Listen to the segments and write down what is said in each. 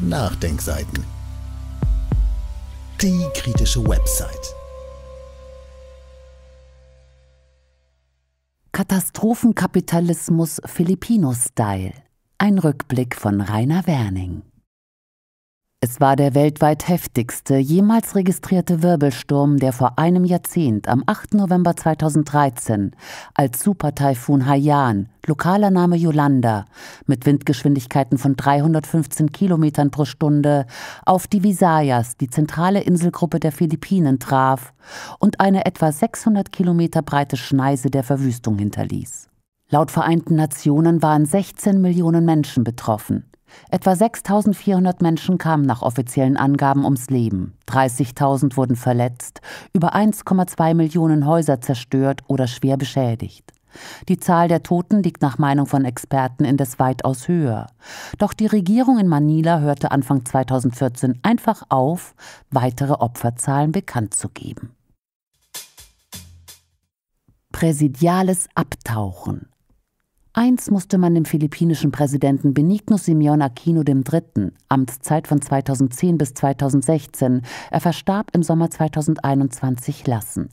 Nachdenkseiten. Die kritische Website. Katastrophenkapitalismus Filipino-Style. Ein Rückblick von Rainer Werning. Es war der weltweit heftigste jemals registrierte Wirbelsturm, der vor einem Jahrzehnt am 8. November 2013 als Supertaifun Haiyan, lokaler Name Yolanda, mit Windgeschwindigkeiten von 315 Kilometern pro Stunde auf die Visayas, die zentrale Inselgruppe der Philippinen, traf und eine etwa 600 Kilometer breite Schneise der Verwüstung hinterließ. Laut Vereinten Nationen waren 16 Millionen Menschen betroffen. Etwa 6400 Menschen kamen nach offiziellen Angaben ums Leben, 30.000 wurden verletzt, über 1,2 Millionen Häuser zerstört oder schwer beschädigt. Die Zahl der Toten liegt nach Meinung von Experten indes weitaus höher. Doch die Regierung in Manila hörte Anfang 2014 einfach auf, weitere Opferzahlen bekannt zu geben. Präsidiales Abtauchen Eins musste man dem philippinischen Präsidenten Benigno Simeon Aquino III., Amtszeit von 2010 bis 2016, er verstarb im Sommer 2021, lassen.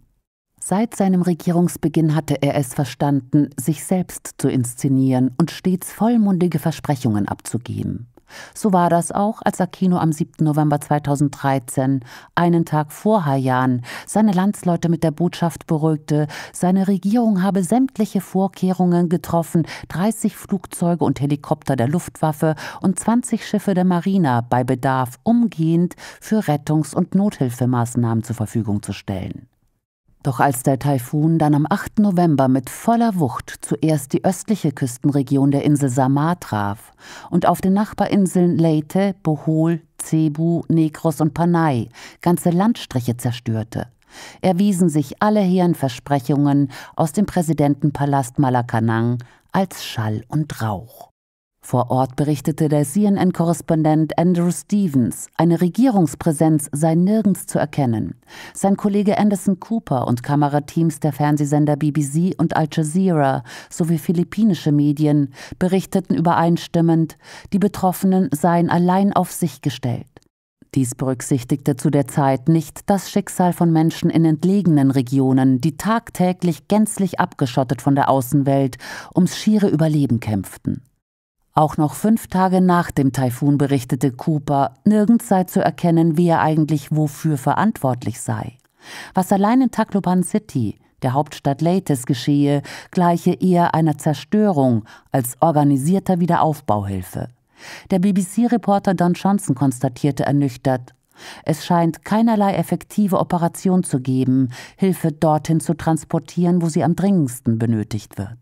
Seit seinem Regierungsbeginn hatte er es verstanden, sich selbst zu inszenieren und stets vollmundige Versprechungen abzugeben. So war das auch, als Aquino am 7. November 2013, einen Tag vor Haiyan, seine Landsleute mit der Botschaft beruhigte, seine Regierung habe sämtliche Vorkehrungen getroffen, 30 Flugzeuge und Helikopter der Luftwaffe und 20 Schiffe der Marine bei Bedarf umgehend für Rettungs- und Nothilfemaßnahmen zur Verfügung zu stellen. Doch als der Taifun dann am 8. November mit voller Wucht zuerst die östliche Küstenregion der Insel Samar traf und auf den Nachbarinseln Leyte, Bohol, Cebu, Negros und Panay ganze Landstriche zerstörte, erwiesen sich alle Hirnversprechungen aus dem Präsidentenpalast Malakanang als Schall und Rauch. Vor Ort berichtete der CNN-Korrespondent Andrew Stevens, eine Regierungspräsenz sei nirgends zu erkennen. Sein Kollege Anderson Cooper und Kamerateams der Fernsehsender BBC und Al Jazeera sowie philippinische Medien berichteten übereinstimmend, die Betroffenen seien allein auf sich gestellt. Dies berücksichtigte zu der Zeit nicht das Schicksal von Menschen in entlegenen Regionen, die tagtäglich gänzlich abgeschottet von der Außenwelt ums schiere Überleben kämpften. Auch noch fünf Tage nach dem Taifun berichtete Cooper, nirgends sei zu erkennen, wer eigentlich wofür verantwortlich sei. Was allein in Tacloban City, der Hauptstadt Leytes, geschehe, gleiche eher einer Zerstörung als organisierter Wiederaufbauhilfe. Der BBC-Reporter Don Johnson konstatierte ernüchtert, es scheint keinerlei effektive Operation zu geben, Hilfe dorthin zu transportieren, wo sie am dringendsten benötigt wird.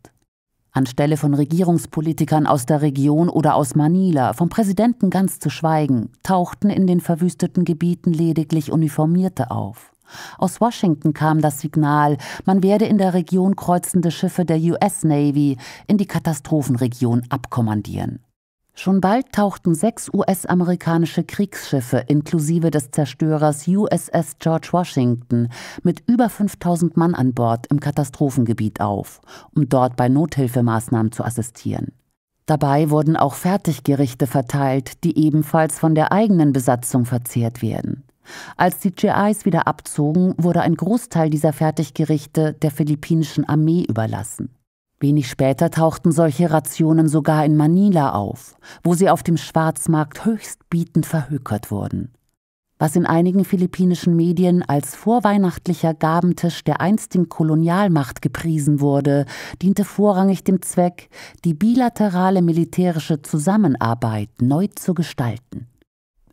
Anstelle von Regierungspolitikern aus der Region oder aus Manila, vom Präsidenten ganz zu schweigen, tauchten in den verwüsteten Gebieten lediglich Uniformierte auf. Aus Washington kam das Signal, man werde in der Region kreuzende Schiffe der US Navy in die Katastrophenregion abkommandieren. Schon bald tauchten sechs US-amerikanische Kriegsschiffe inklusive des Zerstörers USS George Washington mit über 5000 Mann an Bord im Katastrophengebiet auf, um dort bei Nothilfemaßnahmen zu assistieren. Dabei wurden auch Fertiggerichte verteilt, die ebenfalls von der eigenen Besatzung verzehrt werden. Als die GIs wieder abzogen, wurde ein Großteil dieser Fertiggerichte der philippinischen Armee überlassen. Wenig später tauchten solche Rationen sogar in Manila auf, wo sie auf dem Schwarzmarkt höchstbietend verhökert wurden. Was in einigen philippinischen Medien als vorweihnachtlicher Gabentisch der einstigen Kolonialmacht gepriesen wurde, diente vorrangig dem Zweck, die bilaterale militärische Zusammenarbeit neu zu gestalten.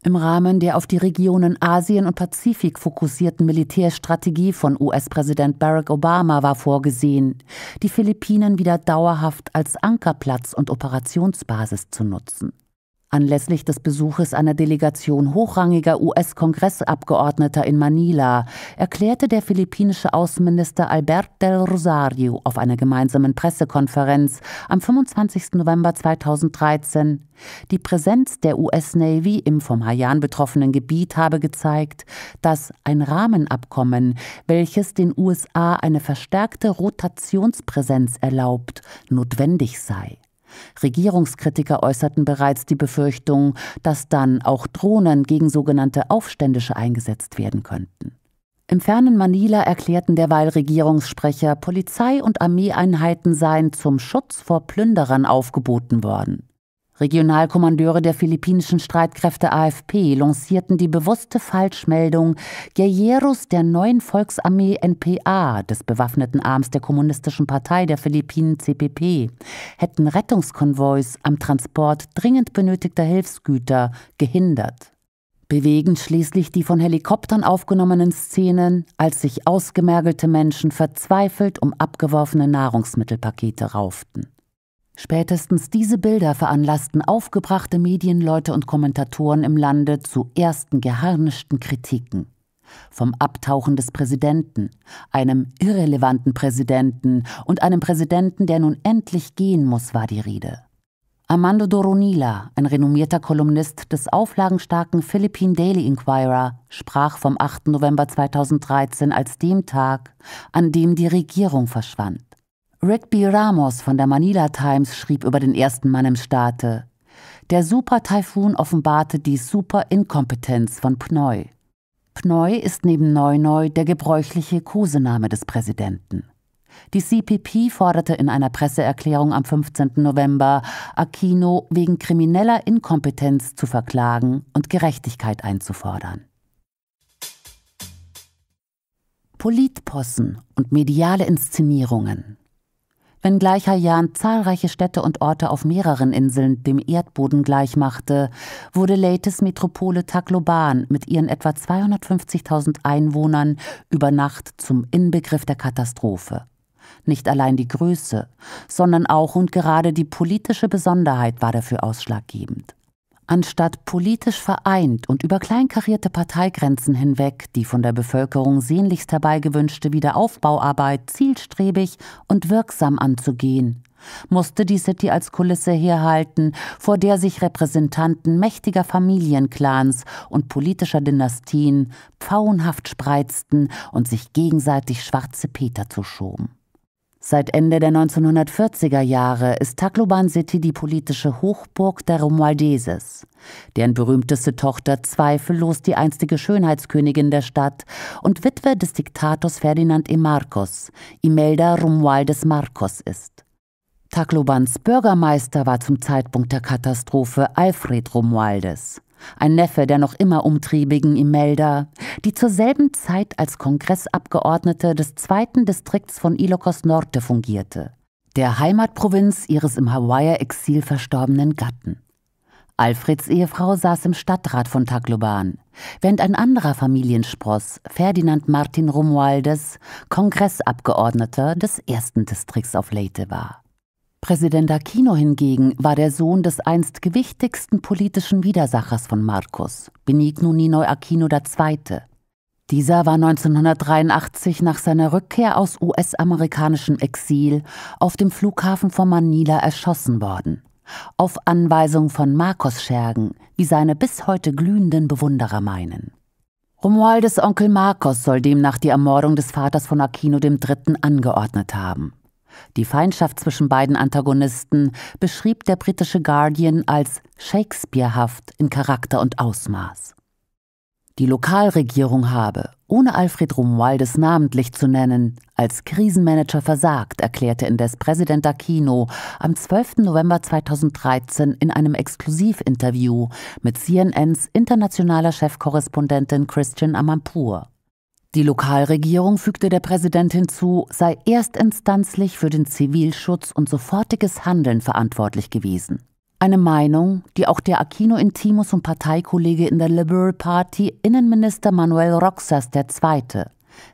Im Rahmen der auf die Regionen Asien und Pazifik fokussierten Militärstrategie von US-Präsident Barack Obama war vorgesehen, die Philippinen wieder dauerhaft als Ankerplatz und Operationsbasis zu nutzen anlässlich des Besuches einer Delegation hochrangiger US-Kongressabgeordneter in Manila erklärte der philippinische Außenminister Albert del Rosario auf einer gemeinsamen Pressekonferenz am 25. November 2013, die Präsenz der US Navy im vom Haiyan betroffenen Gebiet habe gezeigt, dass ein Rahmenabkommen, welches den USA eine verstärkte Rotationspräsenz erlaubt, notwendig sei. Regierungskritiker äußerten bereits die Befürchtung, dass dann auch Drohnen gegen sogenannte Aufständische eingesetzt werden könnten. Im fernen Manila erklärten derweil Regierungssprecher, Polizei und Armeeeinheiten seien zum Schutz vor Plünderern aufgeboten worden. Regionalkommandeure der philippinischen Streitkräfte AFP lancierten die bewusste Falschmeldung, Guerilleros der neuen Volksarmee NPA, des bewaffneten Arms der Kommunistischen Partei der Philippinen CPP, hätten Rettungskonvois am Transport dringend benötigter Hilfsgüter gehindert. Bewegend schließlich die von Helikoptern aufgenommenen Szenen, als sich ausgemergelte Menschen verzweifelt um abgeworfene Nahrungsmittelpakete rauften. Spätestens diese Bilder veranlassten aufgebrachte Medienleute und Kommentatoren im Lande zu ersten geharnischten Kritiken. Vom Abtauchen des Präsidenten, einem irrelevanten Präsidenten und einem Präsidenten, der nun endlich gehen muss, war die Rede. Armando Doronila, ein renommierter Kolumnist des auflagenstarken Philippine Daily Inquirer, sprach vom 8. November 2013 als dem Tag, an dem die Regierung verschwand. Red B. Ramos von der Manila Times schrieb über den ersten Mann im Staate. Der Super-Taifun offenbarte die Super-Inkompetenz von Pneu. Pneu ist neben Neuneu der gebräuchliche Kosename des Präsidenten. Die CPP forderte in einer Presseerklärung am 15. November, Aquino wegen krimineller Inkompetenz zu verklagen und Gerechtigkeit einzufordern. Politpossen und mediale Inszenierungen wenngleich Haiyan zahlreiche Städte und Orte auf mehreren Inseln dem Erdboden gleichmachte, wurde Leytes Metropole Tacloban mit ihren etwa 250.000 Einwohnern über Nacht zum Inbegriff der Katastrophe. Nicht allein die Größe, sondern auch und gerade die politische Besonderheit war dafür ausschlaggebend. Anstatt politisch vereint und über kleinkarierte Parteigrenzen hinweg die von der Bevölkerung sehnlichst herbeigewünschte Wiederaufbauarbeit zielstrebig und wirksam anzugehen, musste die City als Kulisse herhalten, vor der sich Repräsentanten mächtiger Familienclans und politischer Dynastien pfauenhaft spreizten und sich gegenseitig schwarze Peter zuschoben. Seit Ende der 1940er Jahre ist Tacloban City die politische Hochburg der Romualdeses, deren berühmteste Tochter zweifellos die einstige Schönheitskönigin der Stadt und Witwe des Diktators Ferdinand E. Marcos, Imelda Romualdes Marcos ist. Taclobans Bürgermeister war zum Zeitpunkt der Katastrophe Alfred Romualdes, ein Neffe der noch immer umtriebigen Imelda, die zur selben Zeit als Kongressabgeordnete des zweiten Distrikts von Ilocos Norte fungierte, der Heimatprovinz ihres im Hawaii-Exil verstorbenen Gatten. Alfreds Ehefrau saß im Stadtrat von Tacloban, während ein anderer Familienspross, Ferdinand Martin Romualdes, Kongressabgeordneter des ersten Distrikts auf Leyte war. Präsident Aquino hingegen war der Sohn des einst gewichtigsten politischen Widersachers von Marcos, Benigno Nino Aquino II. Dieser war 1983 nach seiner Rückkehr aus US-amerikanischem Exil auf dem Flughafen von Manila erschossen worden. Auf Anweisung von Marcos Schergen, wie seine bis heute glühenden Bewunderer meinen. Romualdes Onkel Marcos soll demnach die Ermordung des Vaters von Aquino III. angeordnet haben. Die Feindschaft zwischen beiden Antagonisten beschrieb der britische Guardian als Shakespearehaft in Charakter und Ausmaß. Die Lokalregierung habe, ohne Alfred Romualdes namentlich zu nennen, als Krisenmanager versagt, erklärte indes Präsident Aquino am 12. November 2013 in einem Exklusivinterview mit CNNs internationaler Chefkorrespondentin Christian Amanpour. Die Lokalregierung, fügte der Präsident hinzu, sei erstinstanzlich für den Zivilschutz und sofortiges Handeln verantwortlich gewesen. Eine Meinung, die auch der Aquino Intimus und Parteikollege in der Liberal Party Innenminister Manuel Roxas II.,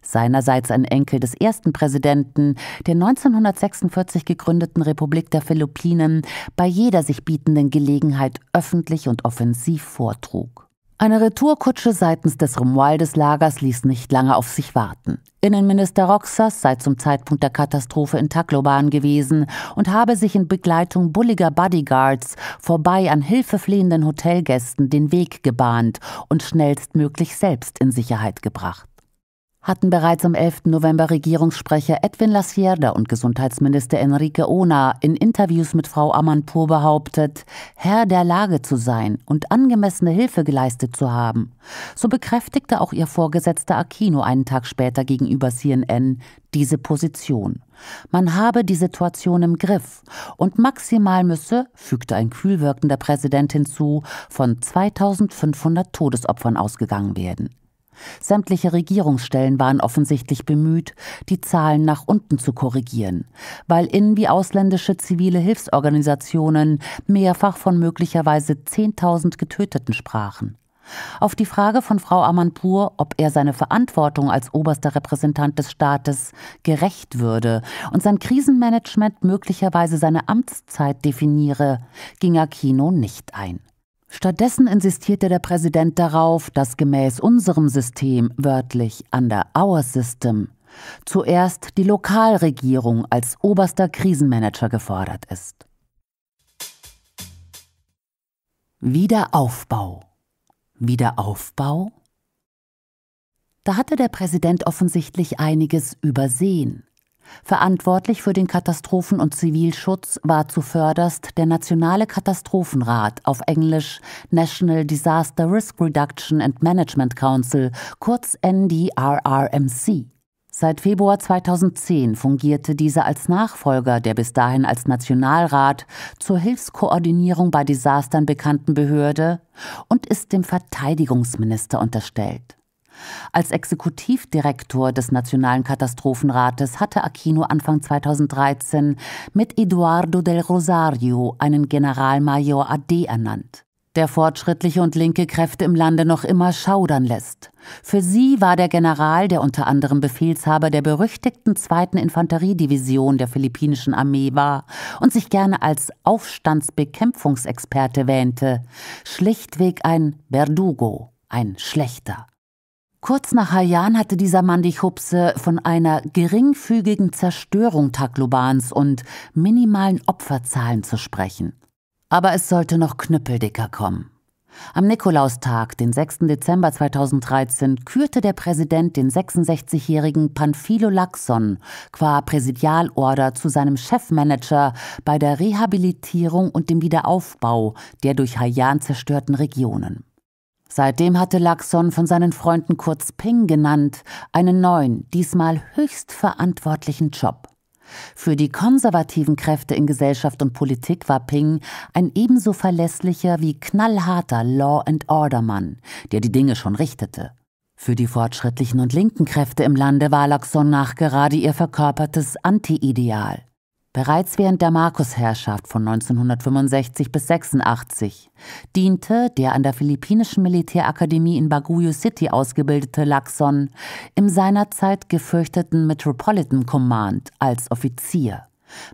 seinerseits ein Enkel des ersten Präsidenten der 1946 gegründeten Republik der Philippinen, bei jeder sich bietenden Gelegenheit öffentlich und offensiv vortrug. Eine Retourkutsche seitens des Romualdes-Lagers ließ nicht lange auf sich warten. Innenminister Roxas sei zum Zeitpunkt der Katastrophe in Tacloban gewesen und habe sich in Begleitung bulliger Bodyguards vorbei an hilfeflehenden Hotelgästen den Weg gebahnt und schnellstmöglich selbst in Sicherheit gebracht hatten bereits am 11. November Regierungssprecher Edwin Lasierda und Gesundheitsminister Enrique Ona in Interviews mit Frau Amanpour behauptet, Herr der Lage zu sein und angemessene Hilfe geleistet zu haben. So bekräftigte auch ihr Vorgesetzter Aquino einen Tag später gegenüber CNN diese Position. Man habe die Situation im Griff und maximal müsse, fügte ein kühl wirkender Präsident hinzu, von 2500 Todesopfern ausgegangen werden. Sämtliche Regierungsstellen waren offensichtlich bemüht, die Zahlen nach unten zu korrigieren, weil in- wie ausländische zivile Hilfsorganisationen mehrfach von möglicherweise 10.000 Getöteten sprachen. Auf die Frage von Frau Amanpour, ob er seine Verantwortung als oberster Repräsentant des Staates gerecht würde und sein Krisenmanagement möglicherweise seine Amtszeit definiere, ging Aquino nicht ein. Stattdessen insistierte der Präsident darauf, dass gemäß unserem System wörtlich under our system zuerst die Lokalregierung als oberster Krisenmanager gefordert ist. Wiederaufbau. Wiederaufbau? Da hatte der Präsident offensichtlich einiges übersehen. Verantwortlich für den Katastrophen- und Zivilschutz war zuvörderst der Nationale Katastrophenrat, auf Englisch National Disaster Risk Reduction and Management Council, kurz NDRRMC. Seit Februar 2010 fungierte dieser als Nachfolger der bis dahin als Nationalrat zur Hilfskoordinierung bei Desastern bekannten Behörde und ist dem Verteidigungsminister unterstellt. Als Exekutivdirektor des Nationalen Katastrophenrates hatte Aquino Anfang 2013 mit Eduardo del Rosario einen Generalmajor AD ernannt der fortschrittliche und linke Kräfte im Lande noch immer schaudern lässt. Für sie war der General, der unter anderem Befehlshaber der berüchtigten 2. Infanteriedivision der philippinischen Armee war und sich gerne als Aufstandsbekämpfungsexperte wähnte, schlichtweg ein Verdugo, ein Schlechter. Kurz nach Haiyan hatte dieser Mann die Chubse von einer geringfügigen Zerstörung Taklobans und minimalen Opferzahlen zu sprechen. Aber es sollte noch knüppeldicker kommen. Am Nikolaustag, den 6. Dezember 2013, kürte der Präsident den 66-jährigen Panfilo Laxon qua Präsidialorder zu seinem Chefmanager bei der Rehabilitierung und dem Wiederaufbau der durch Haiyan zerstörten Regionen. Seitdem hatte Laxon von seinen Freunden kurz Ping genannt, einen neuen, diesmal höchst verantwortlichen Job. Für die konservativen Kräfte in Gesellschaft und Politik war Ping ein ebenso verlässlicher wie knallharter Law-and-Order-Mann, der die Dinge schon richtete. Für die fortschrittlichen und linken Kräfte im Lande war Laxon nachgerade ihr verkörpertes Anti-Ideal. Bereits während der Markusherrschaft von 1965 bis 86 diente der an der philippinischen Militärakademie in Baguio City ausgebildete Laxon im seinerzeit gefürchteten Metropolitan Command als Offizier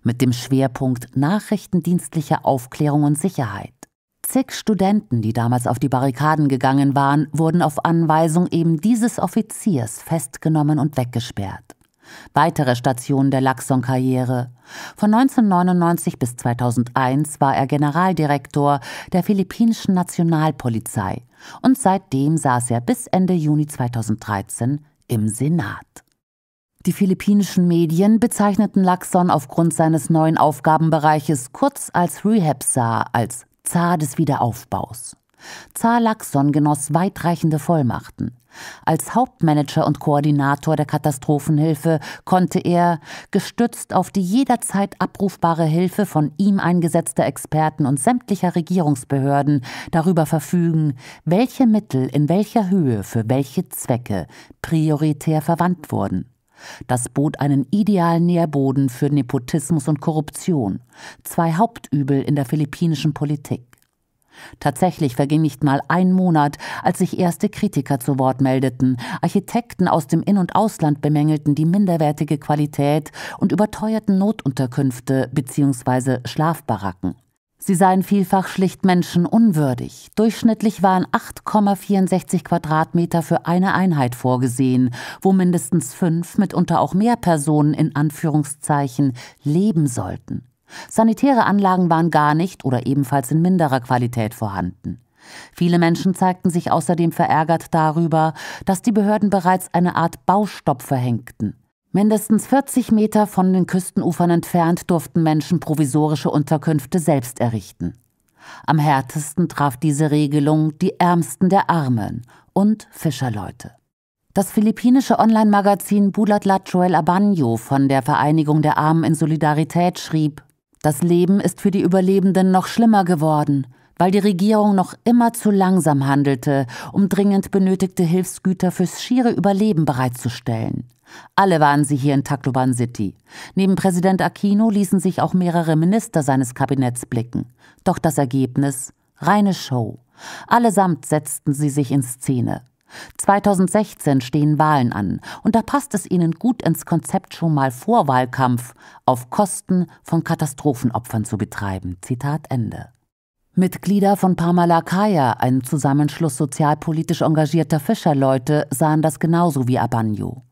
mit dem Schwerpunkt nachrichtendienstliche Aufklärung und Sicherheit. Zig Studenten, die damals auf die Barrikaden gegangen waren, wurden auf Anweisung eben dieses Offiziers festgenommen und weggesperrt. Weitere Stationen der Laxon-Karriere. Von 1999 bis 2001 war er Generaldirektor der philippinischen Nationalpolizei und seitdem saß er bis Ende Juni 2013 im Senat. Die philippinischen Medien bezeichneten Laxon aufgrund seines neuen Aufgabenbereiches kurz als rehab sar als Zar des Wiederaufbaus. Zar Laxon genoss weitreichende Vollmachten. Als Hauptmanager und Koordinator der Katastrophenhilfe konnte er, gestützt auf die jederzeit abrufbare Hilfe von ihm eingesetzter Experten und sämtlicher Regierungsbehörden, darüber verfügen, welche Mittel in welcher Höhe für welche Zwecke prioritär verwandt wurden. Das bot einen idealen Nährboden für Nepotismus und Korruption, zwei Hauptübel in der philippinischen Politik. Tatsächlich verging nicht mal ein Monat, als sich erste Kritiker zu Wort meldeten. Architekten aus dem In- und Ausland bemängelten die minderwertige Qualität und überteuerten Notunterkünfte bzw. Schlafbaracken. Sie seien vielfach schlicht menschenunwürdig. Durchschnittlich waren 8,64 Quadratmeter für eine Einheit vorgesehen, wo mindestens fünf, mitunter auch mehr Personen in Anführungszeichen, leben sollten. Sanitäre Anlagen waren gar nicht oder ebenfalls in minderer Qualität vorhanden. Viele Menschen zeigten sich außerdem verärgert darüber, dass die Behörden bereits eine Art Baustopp verhängten. Mindestens 40 Meter von den Küstenufern entfernt durften Menschen provisorische Unterkünfte selbst errichten. Am härtesten traf diese Regelung die Ärmsten der Armen und Fischerleute. Das philippinische Online-Magazin Bulat Joel Abano von der Vereinigung der Armen in Solidarität schrieb, das Leben ist für die Überlebenden noch schlimmer geworden, weil die Regierung noch immer zu langsam handelte, um dringend benötigte Hilfsgüter fürs schiere Überleben bereitzustellen. Alle waren sie hier in Tacloban City. Neben Präsident Aquino ließen sich auch mehrere Minister seines Kabinetts blicken. Doch das Ergebnis reine Show. Allesamt setzten sie sich in Szene. 2016 stehen Wahlen an und da passt es ihnen gut ins Konzept schon mal Vorwahlkampf auf Kosten von Katastrophenopfern zu betreiben. Zitat Ende. Mitglieder von Parmalakaya, einem Zusammenschluss sozialpolitisch engagierter Fischerleute, sahen das genauso wie Abanyo.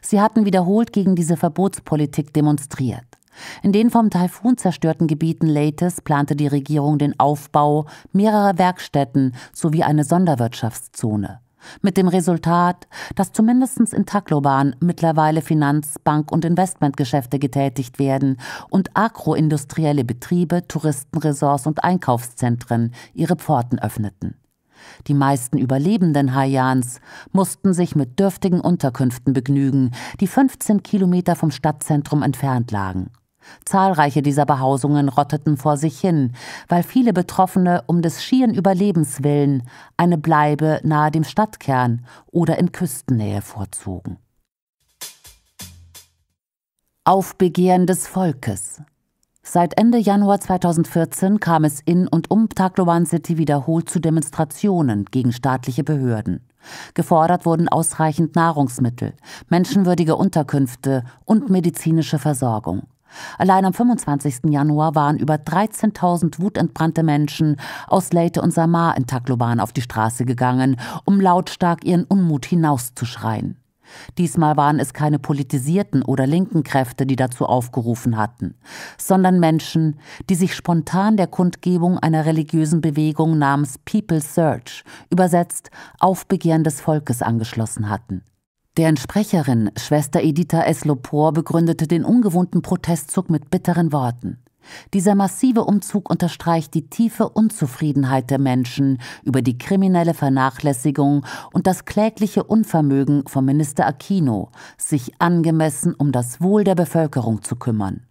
Sie hatten wiederholt gegen diese Verbotspolitik demonstriert. In den vom Taifun zerstörten Gebieten Leytes plante die Regierung den Aufbau mehrerer Werkstätten sowie eine Sonderwirtschaftszone. Mit dem Resultat, dass zumindest in Tacloban mittlerweile Finanz-, Bank- und Investmentgeschäfte getätigt werden und agroindustrielle Betriebe, Touristenresorts und Einkaufszentren ihre Pforten öffneten. Die meisten Überlebenden Haiyans mussten sich mit dürftigen Unterkünften begnügen, die 15 Kilometer vom Stadtzentrum entfernt lagen. Zahlreiche dieser Behausungen rotteten vor sich hin, weil viele Betroffene um des schieren Überlebens willen eine Bleibe nahe dem Stadtkern oder in Küstennähe vorzogen. Aufbegehren des Volkes Seit Ende Januar 2014 kam es in und um Tacloban City wiederholt zu Demonstrationen gegen staatliche Behörden. Gefordert wurden ausreichend Nahrungsmittel, menschenwürdige Unterkünfte und medizinische Versorgung. Allein am 25. Januar waren über 13.000 wutentbrannte Menschen aus Leyte und Samar in Tacloban auf die Straße gegangen, um lautstark ihren Unmut hinauszuschreien. Diesmal waren es keine politisierten oder linken Kräfte, die dazu aufgerufen hatten, sondern Menschen, die sich spontan der Kundgebung einer religiösen Bewegung namens People's Search, übersetzt Aufbegehren des Volkes, angeschlossen hatten. Deren Sprecherin, Schwester Editha Eslopor, begründete den ungewohnten Protestzug mit bitteren Worten. Dieser massive Umzug unterstreicht die tiefe Unzufriedenheit der Menschen über die kriminelle Vernachlässigung und das klägliche Unvermögen von Minister Aquino, sich angemessen um das Wohl der Bevölkerung zu kümmern.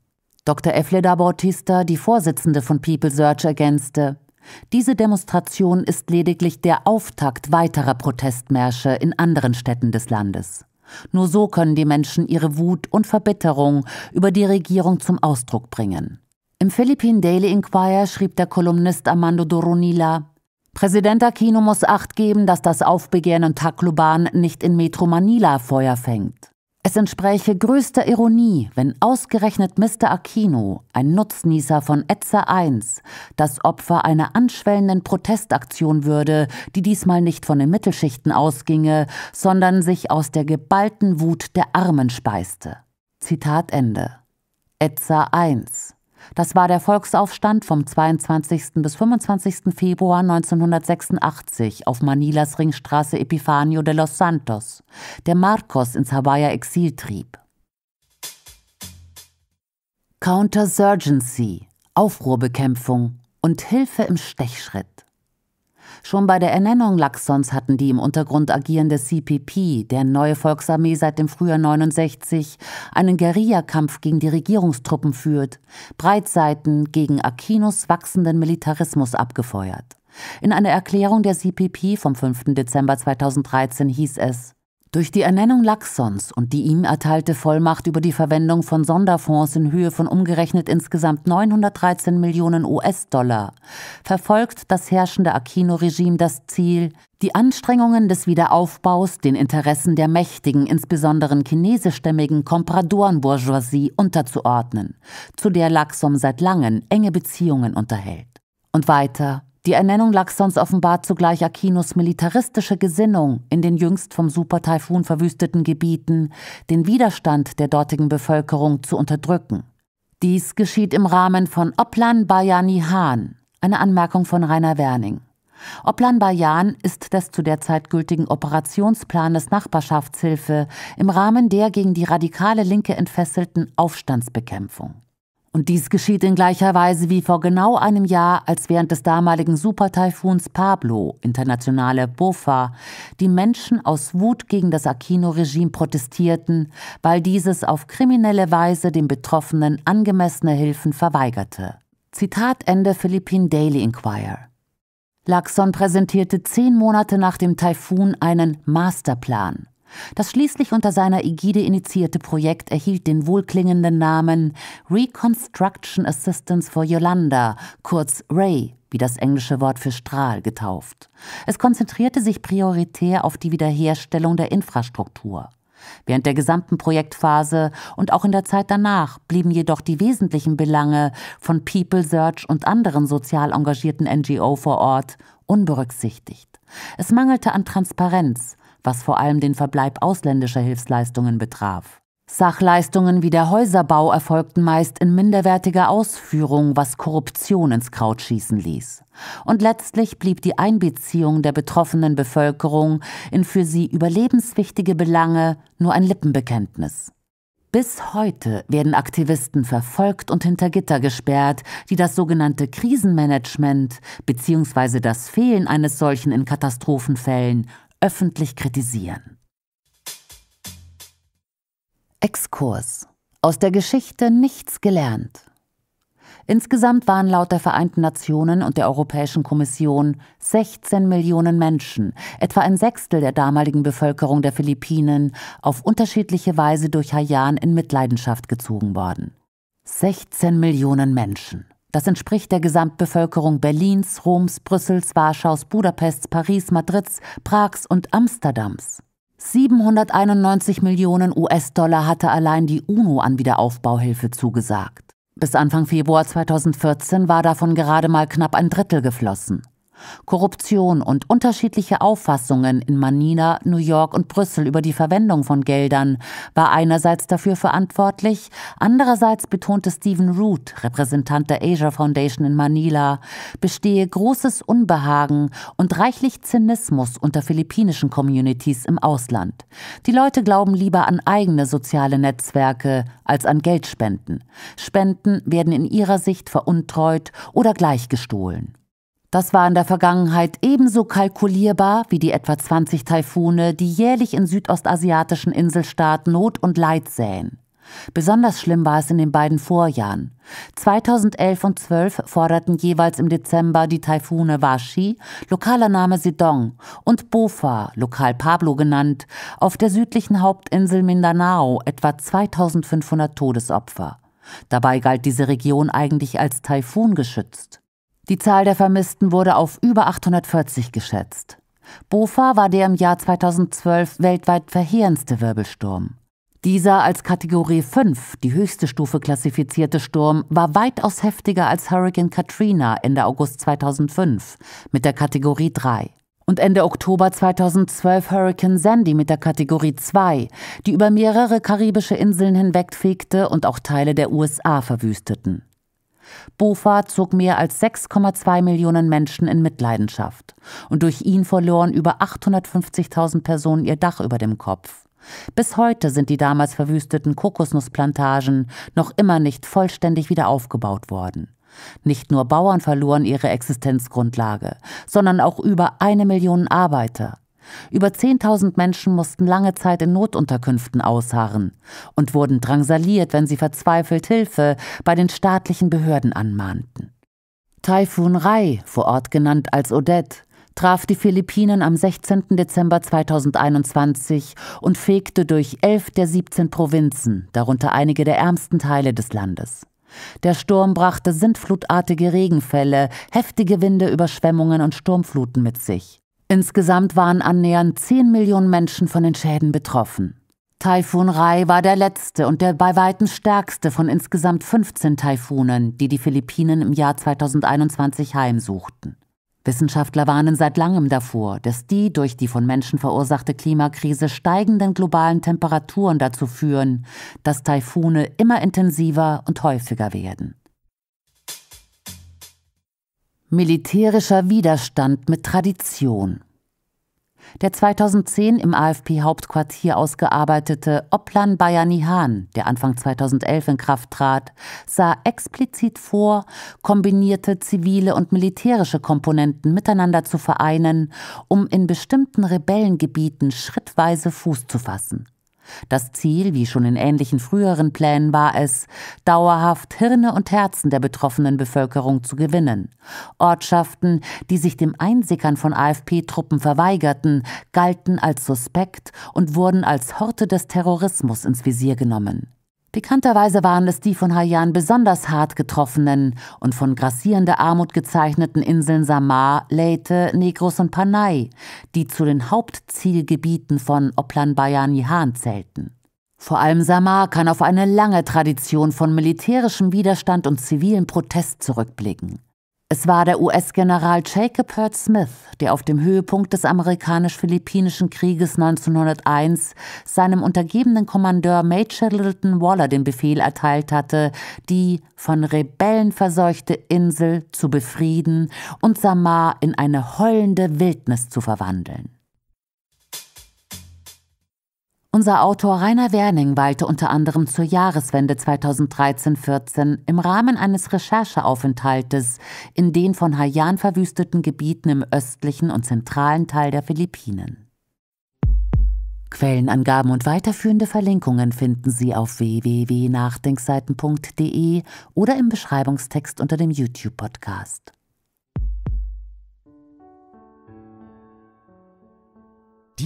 Dr. Efleda Bautista, die Vorsitzende von People Search, ergänzte, diese Demonstration ist lediglich der Auftakt weiterer Protestmärsche in anderen Städten des Landes. Nur so können die Menschen ihre Wut und Verbitterung über die Regierung zum Ausdruck bringen. Im Philippine Daily Inquirer schrieb der Kolumnist Armando Doronila, Präsident Aquino muss Acht geben, dass das Aufbegehren in Tacloban nicht in Metro Manila Feuer fängt. Es entspräche größter Ironie, wenn ausgerechnet Mr. Aquino, ein Nutznießer von Etzer 1, das Opfer einer anschwellenden Protestaktion würde, die diesmal nicht von den Mittelschichten ausginge, sondern sich aus der geballten Wut der Armen speiste. Zitat Ende. Etzer 1 das war der Volksaufstand vom 22. bis 25. Februar 1986 auf Manilas Ringstraße Epifanio de los Santos, der Marcos ins Hawaii Exil trieb. Counter-Surgency, Aufruhrbekämpfung und Hilfe im Stechschritt. Schon bei der Ernennung Laxons hatten die im Untergrund agierende CPP, der neue Volksarmee seit dem Frühjahr 69, einen Guerillakampf gegen die Regierungstruppen führt, Breitseiten gegen Aquinos wachsenden Militarismus abgefeuert. In einer Erklärung der CPP vom 5. Dezember 2013 hieß es, durch die Ernennung Laxons und die ihm erteilte Vollmacht über die Verwendung von Sonderfonds in Höhe von umgerechnet insgesamt 913 Millionen US-Dollar verfolgt das herrschende Aquino-Regime das Ziel, die Anstrengungen des Wiederaufbaus den Interessen der mächtigen, insbesondere chinesischstämmigen Compradoren-Bourgeoisie unterzuordnen, zu der Laxom seit langem enge Beziehungen unterhält. Und weiter die Ernennung Laxons offenbart zugleich Aquinos militaristische Gesinnung in den jüngst vom Supertaifun verwüsteten Gebieten, den Widerstand der dortigen Bevölkerung zu unterdrücken. Dies geschieht im Rahmen von Oplan Bayani Han, eine Anmerkung von Rainer Werning. Oplan Bayan ist des zu der Zeit gültigen Operationsplanes Nachbarschaftshilfe im Rahmen der gegen die radikale Linke entfesselten Aufstandsbekämpfung. Und dies geschieht in gleicher Weise wie vor genau einem Jahr, als während des damaligen Supertaifuns Pablo, internationale Bofa, die Menschen aus Wut gegen das Aquino-Regime protestierten, weil dieses auf kriminelle Weise den Betroffenen angemessene Hilfen verweigerte. Zitat Ende Philippine Daily Inquirer. Laxon präsentierte zehn Monate nach dem Taifun einen Masterplan, das schließlich unter seiner Ägide initiierte Projekt erhielt den wohlklingenden Namen Reconstruction Assistance for Yolanda, kurz RAY, e wie das englische Wort für Strahl getauft. Es konzentrierte sich prioritär auf die Wiederherstellung der Infrastruktur. Während der gesamten Projektphase und auch in der Zeit danach blieben jedoch die wesentlichen Belange von People Search und anderen sozial engagierten NGO vor Ort unberücksichtigt. Es mangelte an Transparenz, was vor allem den Verbleib ausländischer Hilfsleistungen betraf. Sachleistungen wie der Häuserbau erfolgten meist in minderwertiger Ausführung, was Korruption ins Kraut schießen ließ. Und letztlich blieb die Einbeziehung der betroffenen Bevölkerung in für sie überlebenswichtige Belange nur ein Lippenbekenntnis. Bis heute werden Aktivisten verfolgt und hinter Gitter gesperrt, die das sogenannte Krisenmanagement bzw. das Fehlen eines solchen in Katastrophenfällen öffentlich kritisieren. Exkurs. Aus der Geschichte nichts gelernt. Insgesamt waren laut der Vereinten Nationen und der Europäischen Kommission 16 Millionen Menschen, etwa ein Sechstel der damaligen Bevölkerung der Philippinen, auf unterschiedliche Weise durch Haiyan in Mitleidenschaft gezogen worden. 16 Millionen Menschen. Das entspricht der Gesamtbevölkerung Berlins, Roms, Brüssels, Warschaus, Budapests, Paris, Madrids, Prags und Amsterdams. 791 Millionen US-Dollar hatte allein die UNO an Wiederaufbauhilfe zugesagt. Bis Anfang Februar 2014 war davon gerade mal knapp ein Drittel geflossen. Korruption und unterschiedliche Auffassungen in Manila, New York und Brüssel über die Verwendung von Geldern war einerseits dafür verantwortlich, andererseits betonte Stephen Root, Repräsentant der Asia Foundation in Manila, bestehe großes Unbehagen und reichlich Zynismus unter philippinischen Communities im Ausland. Die Leute glauben lieber an eigene soziale Netzwerke als an Geldspenden. Spenden werden in ihrer Sicht veruntreut oder gleichgestohlen. Das war in der Vergangenheit ebenso kalkulierbar wie die etwa 20 Taifune, die jährlich in südostasiatischen Inselstaaten Not und Leid säen. Besonders schlimm war es in den beiden Vorjahren. 2011 und 12 forderten jeweils im Dezember die Taifune Washi, lokaler Name Sidong, und Bofa, lokal Pablo genannt, auf der südlichen Hauptinsel Mindanao etwa 2500 Todesopfer. Dabei galt diese Region eigentlich als Taifun geschützt. Die Zahl der Vermissten wurde auf über 840 geschätzt. Bofa war der im Jahr 2012 weltweit verheerendste Wirbelsturm. Dieser als Kategorie 5, die höchste Stufe klassifizierte Sturm, war weitaus heftiger als Hurricane Katrina Ende August 2005 mit der Kategorie 3 und Ende Oktober 2012 Hurricane Sandy mit der Kategorie 2, die über mehrere karibische Inseln hinwegfegte und auch Teile der USA verwüsteten. Bofa zog mehr als 6,2 Millionen Menschen in Mitleidenschaft. Und durch ihn verloren über 850.000 Personen ihr Dach über dem Kopf. Bis heute sind die damals verwüsteten Kokosnussplantagen noch immer nicht vollständig wieder aufgebaut worden. Nicht nur Bauern verloren ihre Existenzgrundlage, sondern auch über eine Million Arbeiter. Über 10.000 Menschen mussten lange Zeit in Notunterkünften ausharren und wurden drangsaliert, wenn sie verzweifelt Hilfe bei den staatlichen Behörden anmahnten. Taifun Rai, vor Ort genannt als Odette, traf die Philippinen am 16. Dezember 2021 und fegte durch elf der 17 Provinzen, darunter einige der ärmsten Teile des Landes. Der Sturm brachte sintflutartige Regenfälle, heftige Winde, Überschwemmungen und Sturmfluten mit sich. Insgesamt waren annähernd 10 Millionen Menschen von den Schäden betroffen. Taifun Rai war der letzte und der bei weitem stärkste von insgesamt 15 Taifunen, die die Philippinen im Jahr 2021 heimsuchten. Wissenschaftler warnen seit langem davor, dass die durch die von Menschen verursachte Klimakrise steigenden globalen Temperaturen dazu führen, dass Taifune immer intensiver und häufiger werden. Militärischer Widerstand mit Tradition. Der 2010 im AfP-Hauptquartier ausgearbeitete Oplan Bayanihan, der Anfang 2011 in Kraft trat, sah explizit vor, kombinierte zivile und militärische Komponenten miteinander zu vereinen, um in bestimmten Rebellengebieten schrittweise Fuß zu fassen. Das Ziel, wie schon in ähnlichen früheren Plänen, war es, dauerhaft Hirne und Herzen der betroffenen Bevölkerung zu gewinnen. Ortschaften, die sich dem Einsickern von AfP-Truppen verweigerten, galten als suspekt und wurden als Horte des Terrorismus ins Visier genommen. Bekannterweise waren es die von Haiyan besonders hart getroffenen und von grassierender Armut gezeichneten Inseln Samar, Leyte, Negros und Panay, die zu den Hauptzielgebieten von Oplan Bayanihan zählten. Vor allem Samar kann auf eine lange Tradition von militärischem Widerstand und zivilen Protest zurückblicken. Es war der US-General Jacob Hurt Smith, der auf dem Höhepunkt des amerikanisch-philippinischen Krieges 1901 seinem untergebenen Kommandeur Major Littleton Waller den Befehl erteilt hatte, die von Rebellen verseuchte Insel zu befrieden und Samar in eine heulende Wildnis zu verwandeln. Unser Autor Rainer Werning weilte unter anderem zur Jahreswende 2013-14 im Rahmen eines Rechercheaufenthaltes in den von Haiyan verwüsteten Gebieten im östlichen und zentralen Teil der Philippinen. Quellenangaben und weiterführende Verlinkungen finden Sie auf www.nachdenkseiten.de oder im Beschreibungstext unter dem YouTube-Podcast.